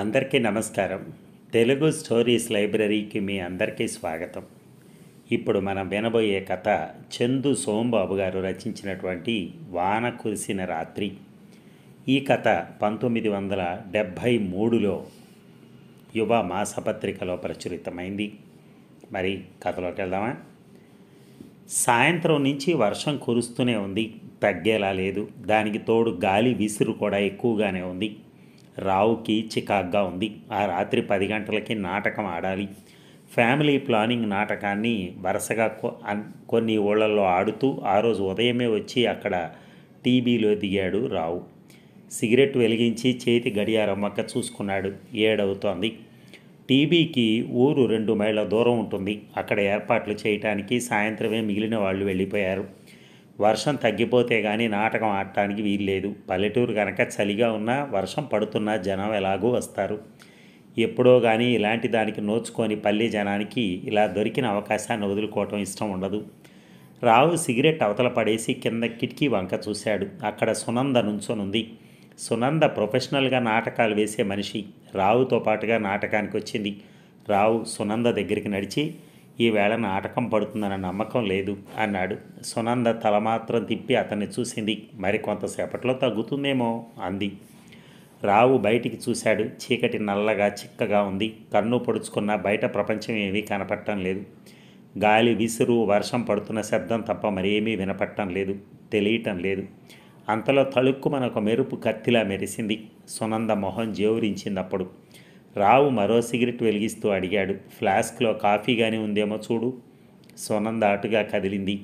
అందరికీ నమస్కారం తెలుగు స్టోరీస్ లైబ్రరీకి మీ అందరికీ స్వాగతం ఇప్పుడు మనం వినబోయే కథ చందు సోంబాబు గారు రచించినటువంటి వాన కురిసిన రాత్రి ఈ కథ పంతొమ్మిది వందల డెబ్భై మూడులో యువ మాసపత్రికలో ప్రచురితమైంది మరి కథలోకి వెళ్దామా సాయంత్రం నుంచి వర్షం కురుస్తూనే ఉంది తగ్గేలా లేదు దానికి తోడు గాలి విసురు కూడా ఎక్కువగానే ఉంది రావుకి చికాగ్గా ఉంది ఆ రాత్రి పది గంటలకి నాటకం ఆడాలి ఫ్యామిలీ ప్లానింగ్ నాటకాన్ని వరుసగా కొన్ని ఊళ్ళల్లో ఆడుతూ ఆ రోజు ఉదయమే వచ్చి అక్కడ టీబీలో దిగాడు రావు సిగరెట్ వెలిగించి చేతి గడియారం మక్క చూసుకున్నాడు ఏడవుతోంది టీబీకి ఊరు రెండు మైళ్ళ దూరం ఉంటుంది అక్కడ ఏర్పాట్లు చేయటానికి సాయంత్రమే మిగిలిన వాళ్ళు వెళ్ళిపోయారు వర్షం తగ్గిపోతే కానీ నాటకం ఆడటానికి వీల్లేదు పల్లెటూరు కనుక చలిగా ఉన్నా వర్షం పడుతున్నా జనం ఎలాగూ వస్తారు ఎప్పుడో కానీ ఇలాంటి దానికి నోచుకొని పల్లె జనానికి ఇలా దొరికిన అవకాశాన్ని వదులుకోవటం ఇష్టం ఉండదు రావు సిగరెట్ అవతల పడేసి కింద కిటికీ వంక చూశాడు అక్కడ సునంద నుంచొనుంది సునంద ప్రొఫెషనల్గా నాటకాలు వేసే మనిషి రావుతో పాటుగా నాటకానికి వచ్చింది రావు సునంద దగ్గరికి నడిచి ఈవేళ నాటకం పడుతుందన్న నమ్మకం లేదు అన్నాడు సునంద తల మాత్రం తిప్పి అతన్ని చూసింది మరికొంతసేపట్లో తగ్గుతుందేమో అంది రావు బయటికి చూశాడు చీకటి నల్లగా చిక్కగా ఉంది కన్ను పొడుచుకున్న బయట ప్రపంచం ఏమీ కనపడటం లేదు గాలి విసురు వర్షం పడుతున్న శబ్దం తప్ప మరేమీ వినపట్టం లేదు తెలియటం లేదు అంతలో తళుక్కు మనకు మెరుపు కత్తిలా మెరిసింది సునంద మొహం జేవురించింది అప్పుడు రావు మరో సిగరెట్ వెలిగిస్తూ అడిగాడు ఫ్లాస్క్లో కాఫీగానే ఉందేమో చూడు సునంద అటుగా కదిలింది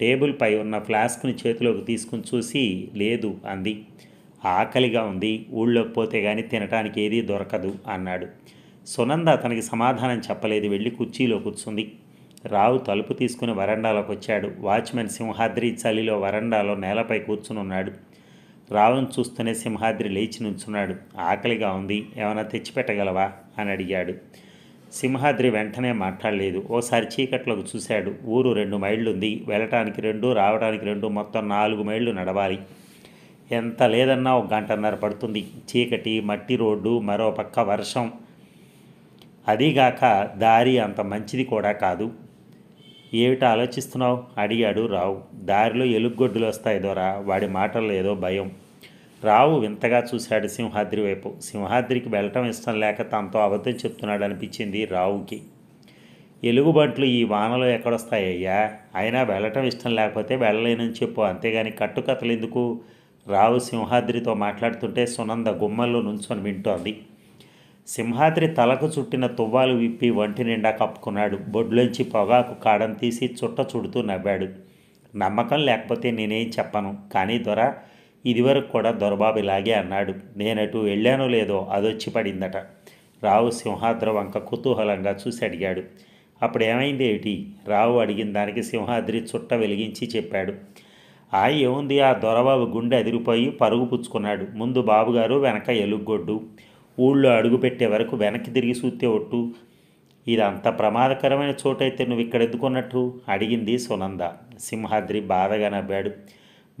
టేబుల్పై ఉన్న ఫ్లాస్క్ని చేతిలోకి తీసుకుని చూసి లేదు అంది ఆకలిగా ఉంది ఊళ్ళోకి పోతే కానీ తినటానికి ఏదీ దొరకదు అన్నాడు సునంద అతనికి సమాధానం చెప్పలేదు వెళ్ళి కుర్చీలో కూర్చుంది రావు తలుపు తీసుకుని వరండాలోకి వచ్చాడు వాచ్మెన్ సింహాద్రి చలిలో వరండాలో నేలపై కూర్చుని ఉన్నాడు రాళ్ళను చూస్తూనే సింహాద్రి లేచి నుంచున్నాడు ఆకలిగా ఉంది ఏమైనా తెచ్చిపెట్టగలవా అని అడిగాడు సింహాద్రి వెంటనే మాట్లాడలేదు ఓసారి చీకట్లోకి చూశాడు ఊరు రెండు మైళ్ళు ఉంది వెళ్ళటానికి రెండు రావడానికి రెండు మొత్తం నాలుగు మైళ్ళు నడవాలి ఎంత లేదన్నా ఒక గంటన్నర పడుతుంది చీకటి మట్టి రోడ్డు మరో పక్క వర్షం అదీగాక దారి అంత మంచిది కూడా కాదు ఏమిటి ఆలోచిస్తున్నావు అడిగాడు రావు దారిలో ఎలుగొడ్డులు వస్తాయి దొరా వాడి మాటల్లో ఏదో భయం రావు వింతగా చూశాడు సింహాద్రి వైపు సింహాద్రికి వెళ్ళటం ఇష్టం లేక తనతో అబద్ధం చెప్తున్నాడు అనిపించింది రావుకి ఎలుగుబంట్లు ఈ వానలో ఎక్కడొస్తాయ్యా అయినా వెళ్ళటం ఇష్టం లేకపోతే వెళ్ళలేనని చెప్పు అంతేగాని కట్టుకథలు ఎందుకు రావు సింహాద్రితో మాట్లాడుతుంటే సునంద గుమ్మల్లో నుంచొని వింటోంది సింహాద్రి తలకు చుట్టిన తువ్వాలు విప్పి వంటి నిండా కప్పుకున్నాడు బొడ్లోంచి పొగాకు కాడం తీసి చుట్ట చుడుతూ నవ్వాడు నమ్మకం లేకపోతే నేనేం చెప్పను కానీ దొర ఇదివరకు కూడా దొరబాబు ఇలాగే అన్నాడు నేనటు వెళ్ళానో లేదో అదొచ్చి పడిందట రావు సింహాద్రి వంక కుతూహలంగా చూసి అడిగాడు అప్పుడు ఏమైంది ఏమిటి రావు అడిగిన దానికి సింహాద్రి చుట్ట వెలిగించి చెప్పాడు ఆ ఏముంది ఆ దొరబాబు గుండె అదిరిపోయి పరుగు పుచ్చుకున్నాడు ముందు బాబుగారు వెనక ఎలుగొడ్డు ఊళ్ళో అడుగుపెట్టే వరకు వెనక్కి తిరిగి సూతే ఒట్టు అంత ప్రమాదకరమైన చోటైతే నువ్వు ఇక్కడ ఎద్దుకున్నట్టు అడిగింది సునంద సింహాద్రి బాధగా నవ్వాడు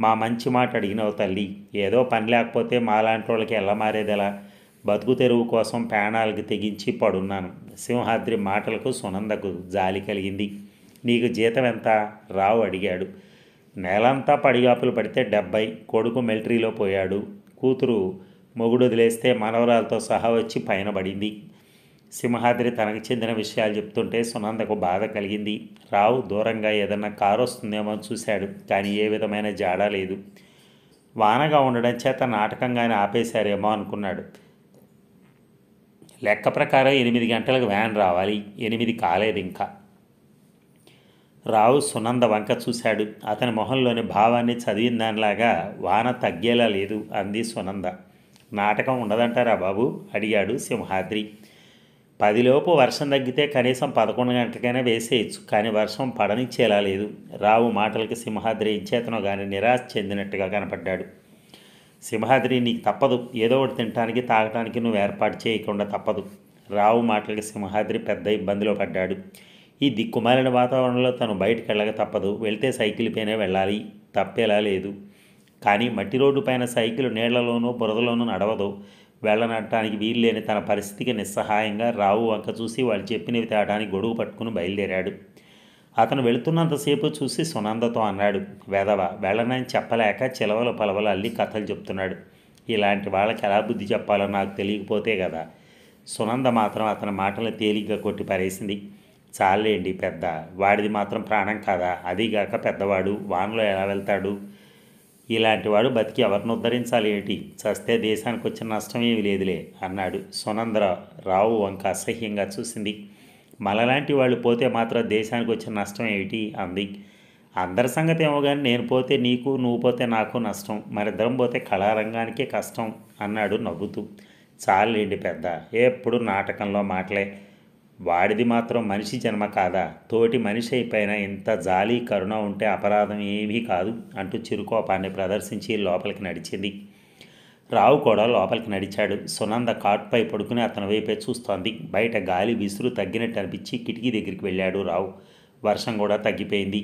మా మంచి మాట అడిగినవు తల్లి ఏదో పని లేకపోతే మాలాంటి వాళ్ళకి ఎలా బతుకు తెరువు కోసం ప్రాణాలకు తెగించి పడున్నాను సింహాద్రి మాటలకు సునందకు జాలి కలిగింది నీకు జీతం ఎంత రావు అడిగాడు నేలంతా పడిగాపులు పడితే డెబ్బై కొడుకు మిలిటరీలో పోయాడు కూతురు మొగుడు వదిలేస్తే మనవరాలతో సహా వచ్చి పైన పడింది సింహాద్రి తనకు చెందిన విషయాలు చెప్తుంటే సునందకు బాధ కలిగింది రావు దూరంగా ఏదన్నా కారు వస్తుందేమో చూశాడు కానీ ఏ విధమైన జాడ లేదు వానగా ఉండడం చేత నాటకంగానే ఆపేశారేమో అనుకున్నాడు లెక్క ప్రకారం ఎనిమిది గంటలకు వ్యాన్ రావాలి ఎనిమిది కాలేదు ఇంకా రావు సునంద వంక చూశాడు అతని మొహంలోని భావాన్ని చదివిన దానిలాగా వాన తగ్గేలా లేదు అంది సునంద నాటకం ఉండదంటారా బాబు అడిగాడు సింహాద్రి పదిలోపు వర్షం తగ్గితే కనీసం పదకొండు గంటలకైనా వేసేయచ్చు కానీ వర్షం పడనిచ్చేలా లేదు రావు మాటలకి సింహాద్రి ఇచ్చేతనో కానీ నిరాశ చెందినట్టుగా కనపడ్డాడు సింహాద్రి నీకు తప్పదు ఏదో ఒకటి తినటానికి తాగటానికి నువ్వు ఏర్పాటు చేయకుండా తప్పదు రావు మాటలకి సింహాద్రి పెద్ద ఇబ్బందిలో పడ్డాడు ఈ దిక్కుమాలిన వాతావరణంలో తను బయటకు వెళ్ళక తప్పదు వెళ్తే సైకిల్ పైన వెళ్ళాలి తప్పేలా లేదు కానీ మట్టి రోడ్డు పైన సైకిల్ నీళ్లలోనూ బురదలోనూ నడవదు వెళ్ళనట్టానికి వీల్లేని తన పరిస్థితికి నిస్సహాయంగా రావు వంక చూసి వాళ్ళు చెప్పినవి తేడానికి గొడుగు పట్టుకుని బయలుదేరాడు అతను వెళుతున్నంతసేపు చూసి సునందతో అన్నాడు వేదవ వెళ్ళనని చెప్పలేక చిలవలు పలవలు అల్లి కథలు చెప్తున్నాడు ఇలాంటి వాళ్ళకి ఎలా బుద్ధి చెప్పాలో నాకు తెలియకపోతే కదా సునంద మాత్రం అతని మాటలు తేలిగ్గా కొట్టి పరేసింది చాలేండి పెద్ద వాడిది మాత్రం ప్రాణం కాదా అదీగాక పెద్దవాడు వానలో ఎలా వెళ్తాడు ఇలాంటి వాడు బతికి ఎవరిని ఉద్ధరించాలి ఏంటి చస్తే దేశానికి వచ్చిన నష్టం ఏమి లేదులే అన్నాడు సునందర రావు వంక అసహ్యంగా చూసింది మనలాంటి వాళ్ళు పోతే మాత్రం దేశానికి వచ్చిన నష్టం ఏమిటి అంది అందరి సంగతి ఏమో కానీ నేను పోతే నీకు నువ్వు పోతే నాకు నష్టం మరిద్దరం పోతే కళారంగానికే కష్టం అన్నాడు నవ్వుతూ చాలండి పెద్ద ఎప్పుడు నాటకంలో మాటలే వాడిది మాత్రం మనిషి జన్మ కాదా తోటి మనిషి అయిపోయినా ఇంత జాలి కరుణ ఉంటే అపరాధం ఏమీ కాదు అంటూ చిరుకోపాన్ని ప్రదర్శించి లోపలికి నడిచింది రావు కూడా లోపలికి నడిచాడు సునంద కాట్పై పడుకుని అతని వైపే చూస్తోంది బయట గాలి విసురు తగ్గినట్టు అనిపించి కిటికీ దగ్గరికి వెళ్ళాడు రావు వర్షం కూడా తగ్గిపోయింది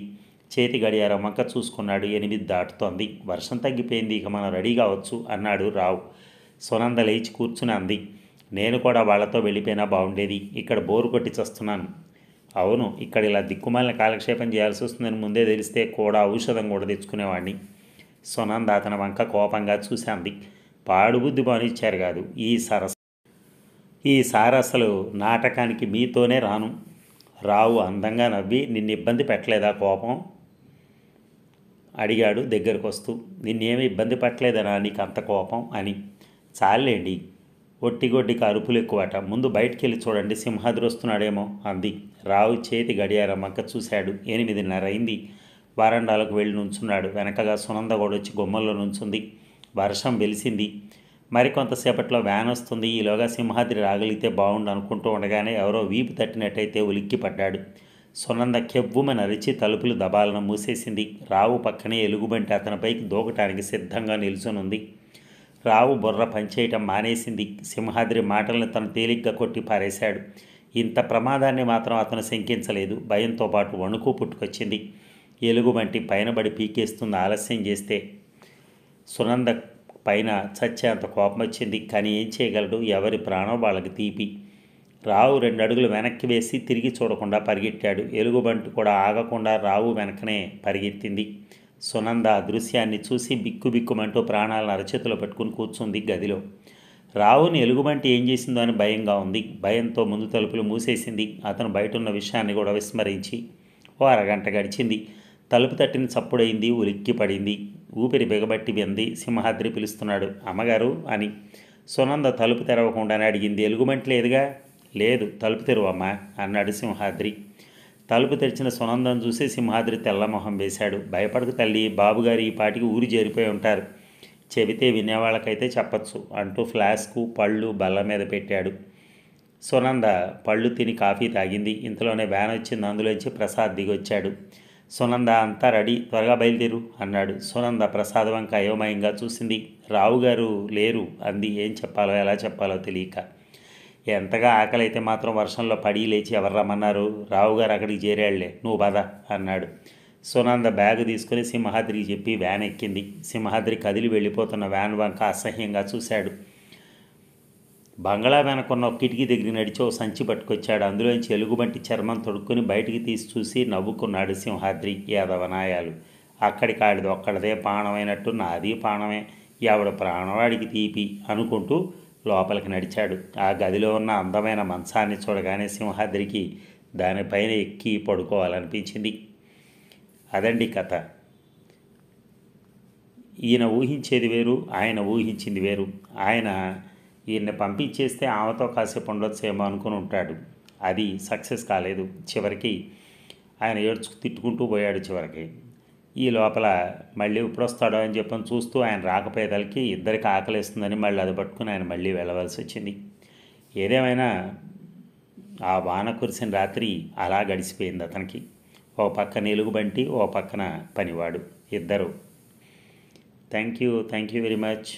చేతి గడియారం మక్క చూసుకున్నాడు ఎనిమిది దాటుతోంది వర్షం తగ్గిపోయింది ఇక మనం రెడీ కావచ్చు అన్నాడు రావు సునంద లేచి కూర్చుని అంది నేను కూడా వాళ్లతో వెళ్ళిపోయినా బాగుండేది ఇక్కడ బోరు కొట్టి చస్తున్నాను అవును ఇక్కడ ఇలా దిక్కుమాలిన కాలక్షేపం చేయాల్సి వస్తుందని ముందే తెలిస్తే కూడా ఔషధం కూడా తెచ్చుకునేవాడిని సునంద అతని వంక కోపంగా చూశాంది పాడుబుద్ధి బానిచ్చారు కాదు ఈ సరస్ ఈ సారసలు నాటకానికి మీతోనే రాను రావు అందంగా నవ్వి నిన్ను ఇబ్బంది పెట్టలేదా కోపం అడిగాడు దగ్గరకు వస్తూ నిన్నేమి ఇబ్బంది పెట్టలేదనా నీకు అంత కోపం అని చాలేండి ఒట్టిగొడ్డి అరుపులు ఎక్కువట ముందు బయటికి వెళ్ళి చూడండి సింహాద్రి వస్తున్నాడేమో అంది రావు చేతి గడియారం అక్క చూశాడు ఎనిమిదిన్నర అయింది వారండాలకు వెళ్ళి నుంచున్నాడు వెనకగా సునంద కూడా వచ్చి గుమ్మల్లో నుంచుంది వర్షం వెలిసింది మరికొంతసేపట్లో వ్యాన్ వస్తుంది ఈలోగా సింహాద్రి రాగలిగితే బాగుండు అనుకుంటూ ఉండగానే ఎవరో వీపు తట్టినట్టయితే ఉలిక్కి పడ్డాడు సునంద కెవ్వుమని అరిచి తలుపులు దబాలను మూసేసింది రావు పక్కనే ఎలుగుబంటి అతనిపైకి దూకటానికి సిద్ధంగా నిల్చునుంది రావు బుర్ర పనిచేయటం మానేసింది సింహాద్రి మాటలను తను తేలిగ్గా కొట్టి పారేశాడు ఇంత ప్రమాదాన్ని మాత్రం అతను శంకించలేదు భయంతో పాటు వణుకు పుట్టుకొచ్చింది ఎలుగు వంటి పైనబడి పీకేస్తున్న ఆలస్యం చేస్తే సునంద పైన చచ్చేంత కోపం వచ్చింది కానీ ఏం చేయగలడు ఎవరి ప్రాణం వాళ్ళకి తీపి రావు రెండు అడుగులు వెనక్కి వేసి తిరిగి చూడకుండా పరిగెట్టాడు ఎలుగుబంటి కూడా ఆగకుండా రావు వెనకనే పరిగెత్తింది సునంద దృశ్యాన్ని చూసి బిక్కుబిక్కుమంటూ ప్రాణాలను అరచేతిలో పెట్టుకుని కూర్చుంది గదిలో రావుని ఎలుగుబంటి ఏం చేసిందో అని భయంగా ఉంది భయంతో ముందు తలుపులు మూసేసింది అతను బయట ఉన్న విషయాన్ని కూడా విస్మరించి ఓ అరగంట గడిచింది తలుపు తట్టిన చప్పుడైంది ఉలిక్కి పడింది ఊపిరి బిగబట్టి వెంది సింహాద్రి పిలుస్తున్నాడు అమ్మగారు అని సునంద తలుపు తెరవకుండానే అడిగింది ఎలుగుబంటి లేదుగా లేదు తలుపు తెరువమ్మా అన్నాడు సింహాద్రి తలుపు తెరిచిన సునందం చూసి సింహాద్రి తెల్లమొహం వేశాడు భయపడకు తల్లి బాబుగారు ఈ పాటికి ఊరు చేరిపోయి ఉంటారు చెబితే వినేవాళ్ళకైతే చెప్పచ్చు అంటూ ఫ్లాస్కు పళ్ళు బల్ల మీద పెట్టాడు సునంద పళ్ళు తిని కాఫీ తాగింది ఇంతలోనే వ్యాన్ వచ్చింది అందులోంచి ప్రసాద్ దిగొచ్చాడు సునంద అంతా రెడీ త్వరగా బయలుదేరు అన్నాడు సునంద ప్రసాద్ వంక అయోమయంగా చూసింది రావుగారు లేరు అంది ఏం చెప్పాలో ఎలా చెప్పాలో తెలియక ఎంతగా ఆకలి అయితే మాత్రం వర్షంలో పడి లేచి ఎవరు రమ్మన్నారు రావుగారు అక్కడికి చేరాళ్లే నువ్వు పద అన్నాడు సునంద బ్యాగ్ తీసుకుని సింహాద్రికి చెప్పి వ్యాన్ ఎక్కింది సింహాద్రి కదిలి వెళ్ళిపోతున్న వ్యాన్ వంక అసహ్యంగా చూశాడు బంగళా వెనకున్న కిటికీ దగ్గర నడిచి ఓ సంచి పట్టుకొచ్చాడు అందులోంచి ఎలుగుబంటి చర్మం తొడుక్కుని బయటికి తీసి చూసి నవ్వుకున్నాడు సింహాద్రి యాదవనాయాలు అక్కడికి ఆడిది ఒక్కడిదే పాణమైనట్టు నాది పాణమే ఆవిడ ప్రాణవాడికి తీపి అనుకుంటూ లోపలికి నడిచాడు ఆ గదిలో ఉన్న అందమైన మంచాన్ని చూడగానే సింహాద్రికి దానిపైన ఎక్కి పడుకోవాలనిపించింది అదండి కథ ఈయన ఊహించేది వేరు ఆయన ఊహించింది వేరు ఆయన ఈయన్ని పంపించేస్తే ఆమెతో కాసేపు ఉండొచ్చేమో అనుకుని ఉంటాడు అది సక్సెస్ కాలేదు చివరికి ఆయన ఏడ్చుకు తిట్టుకుంటూ పోయాడు చివరికి ఈ లోపల మళ్ళీ ఇప్పుడు వస్తాడో అని చెప్పని చూస్తూ ఆయన రాకపోయేదలకి ఇద్దరికి ఆకలిస్తుందని మళ్ళీ అది పట్టుకుని ఆయన మళ్ళీ వెళ్ళవలసి వచ్చింది ఏదేమైనా ఆ వాన కురిసిన రాత్రి అలా గడిచిపోయింది అతనికి ఓ నిలుగు బంటి ఓ పక్కన పనివాడు ఇద్దరు thank you thank you very much